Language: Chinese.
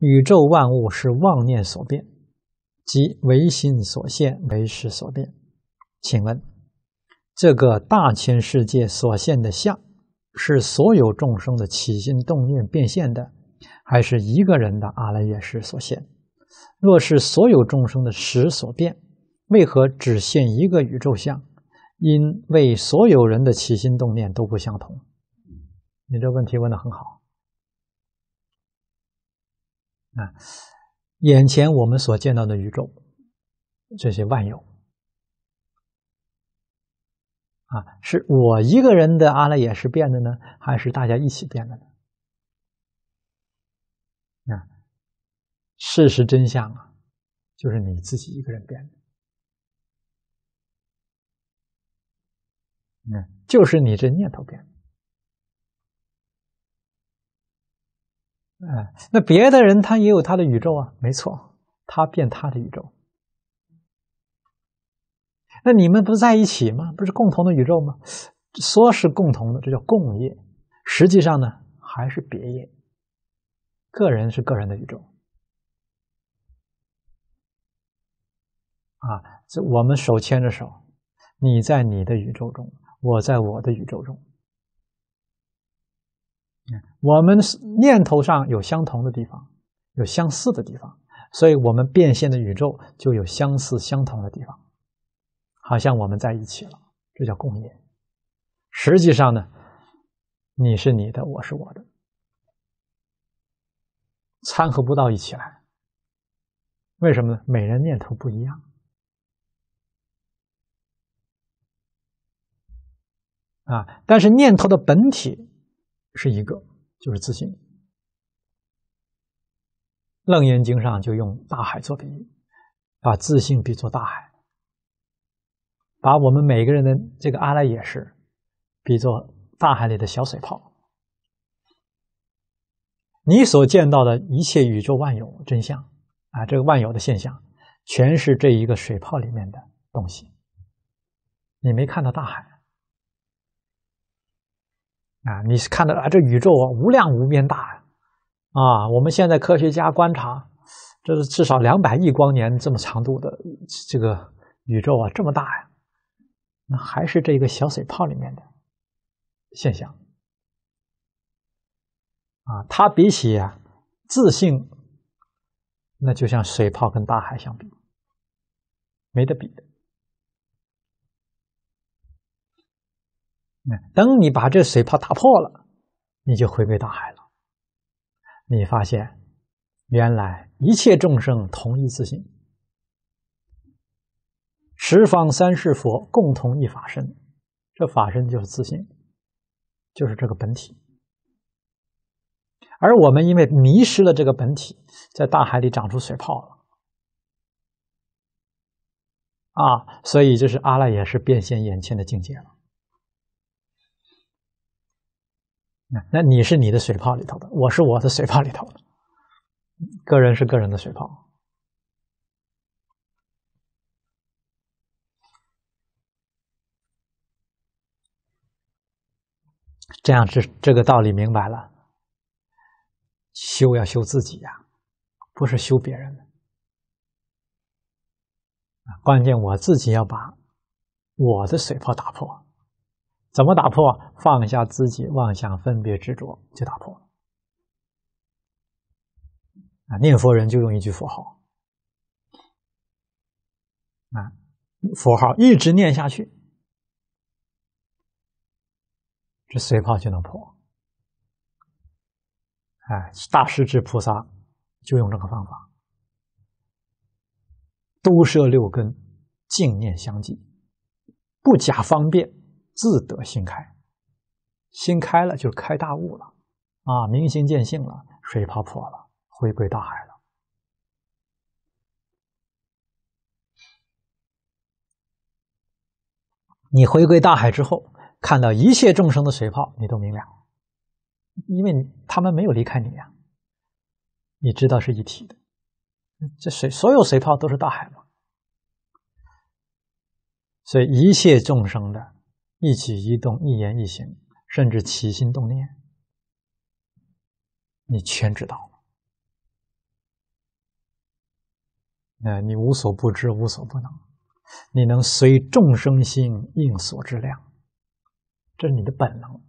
宇宙万物是妄念所变，即唯心所现，唯识所变。请问，这个大千世界所现的相，是所有众生的起心动念变现的，还是一个人的阿赖耶识所现？若是所有众生的识所变，为何只现一个宇宙相？因为所有人的起心动念都不相同。你这问题问得很好。啊，眼前我们所见到的宇宙，这些万有，啊，是我一个人的阿赖耶识变的呢，还是大家一起变的呢？啊，事实真相啊，就是你自己一个人变的，嗯，就是你这念头变。哎，那别的人他也有他的宇宙啊，没错，他变他的宇宙。那你们不在一起吗？不是共同的宇宙吗？说是共同的，这叫共业，实际上呢还是别业。个人是个人的宇宙啊，这我们手牵着手，你在你的宇宙中，我在我的宇宙中。我们念头上有相同的地方，有相似的地方，所以，我们变现的宇宙就有相似相同的地方，好像我们在一起了，这叫共业。实际上呢，你是你的，我是我的，掺合不到一起来。为什么呢？每人念头不一样啊，但是念头的本体。是一个，就是自信。楞严经上就用大海做比喻，把自信比作大海，把我们每个人的这个阿赖耶识比作大海里的小水泡。你所见到的一切宇宙万有真相啊，这个万有的现象，全是这一个水泡里面的东西。你没看到大海。啊，你是看到啊，这宇宙啊无量无边大呀，啊，我们现在科学家观察，这是至少两百亿光年这么长度的这个宇宙啊这么大呀，那还是这个小水泡里面的现象啊，它比起啊自信，那就像水泡跟大海相比，没得比的。等你把这水泡打破了，你就回归大海了。你发现，原来一切众生同一自性，十方三世佛共同一法身，这法身就是自性，就是这个本体。而我们因为迷失了这个本体，在大海里长出水泡了。啊，所以就是阿赖耶是变现眼前的境界了。那你是你的水泡里头的，我是我的水泡里头的，个人是个人的水泡。这样是这个道理明白了，修要修自己呀，不是修别人的。关键我自己要把我的水泡打破。怎么打破？放下自己妄想、分别、执着，就打破了。啊，念佛人就用一句佛号，啊，佛号一直念下去，这随泡就能破。哎，大师之菩萨就用这个方法，都摄六根，净念相继，不假方便。自得心开，心开了就是开大悟了啊！明心见性了，水泡破了，回归大海了。你回归大海之后，看到一切众生的水泡，你都明了，因为他们没有离开你呀。你知道是一体的，这水所有水泡都是大海嘛？所以一切众生的。一举一动，一言一行，甚至起心动念，你全知道。哎，你无所不知，无所不能，你能随众生心应所之量，这是你的本能。